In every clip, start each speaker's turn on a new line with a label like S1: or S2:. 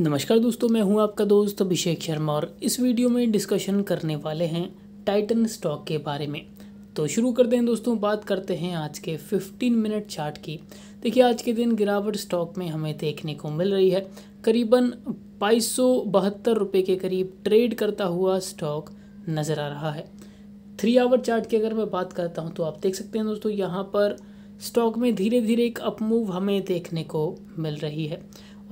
S1: नमस्कार दोस्तों मैं हूं आपका दोस्त अभिषेक शर्मा और इस वीडियो में डिस्कशन करने वाले हैं टाइटन स्टॉक के बारे में तो शुरू कर दें दोस्तों बात करते हैं आज के 15 मिनट चार्ट की देखिए आज के दिन गिरावट स्टॉक में हमें देखने को मिल रही है करीबन बाईस सौ के करीब ट्रेड करता हुआ स्टॉक नज़र आ रहा है थ्री आवर चार्ट की अगर मैं बात करता हूँ तो आप देख सकते हैं दोस्तों यहाँ पर स्टॉक में धीरे धीरे एक अपमूव हमें देखने को मिल रही है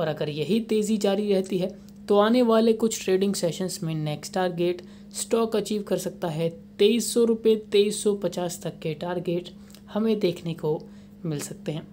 S1: और अगर यही तेज़ी जारी रहती है तो आने वाले कुछ ट्रेडिंग सेशंस में नेक्स्ट टारगेट स्टॉक अचीव कर सकता है तेईस सौ रुपये तेईस सौ पचास तक के टारगेट हमें देखने को मिल सकते हैं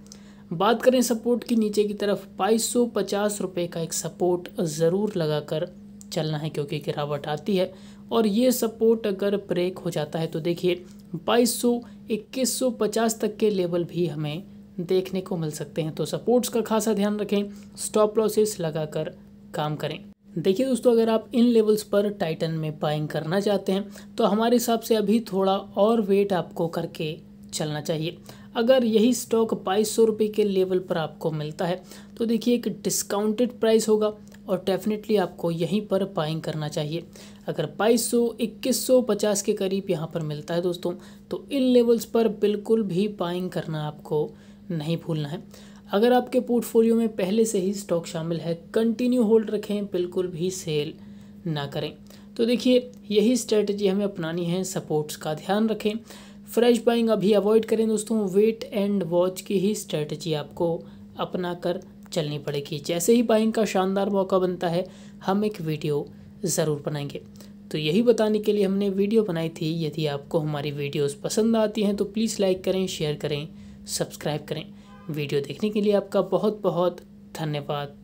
S1: बात करें सपोर्ट की नीचे की तरफ बाईस सौ पचास रुपये का एक सपोर्ट ज़रूर लगा कर चलना है क्योंकि गिरावट आती है और ये सपोर्ट अगर ब्रेक हो जाता है तो देखिए बाईस सौ इक्कीस सौ पचास तक के लेवल भी हमें देखने को मिल सकते हैं तो सपोर्ट्स का खासा ध्यान रखें स्टॉप लॉसेस लगाकर काम करें देखिए दोस्तों अगर आप इन लेवल्स पर टाइटन में बाइंग करना चाहते हैं तो हमारे हिसाब से अभी थोड़ा और वेट आपको करके चलना चाहिए अगर यही स्टॉक बाईस सौ रुपये के लेवल पर आपको मिलता है तो देखिए एक डिस्काउंटेड प्राइस होगा और डेफिनेटली आपको यहीं पर बाइंग करना चाहिए अगर 2200 2150 के करीब यहाँ पर मिलता है दोस्तों तो इन लेवल्स पर बिल्कुल भी बाइंग करना आपको नहीं भूलना है अगर आपके पोर्टफोलियो में पहले से ही स्टॉक शामिल है कंटिन्यू होल्ड रखें बिल्कुल भी सेल ना करें तो देखिए यही स्ट्रेटजी हमें अपनानी है सपोर्ट्स का ध्यान रखें फ्रेश बाइंग अभी अवॉइड करें दोस्तों वेट एंड वॉच की ही स्ट्रेटजी आपको अपना कर चलनी पड़ेगी जैसे ही बाइंग का शानदार मौका बनता है हम एक वीडियो ज़रूर बनाएंगे तो यही बताने के लिए हमने वीडियो बनाई थी यदि आपको हमारी वीडियोज़ पसंद आती हैं तो प्लीज़ लाइक करें शेयर करें सब्सक्राइब करें वीडियो देखने के लिए आपका बहुत बहुत धन्यवाद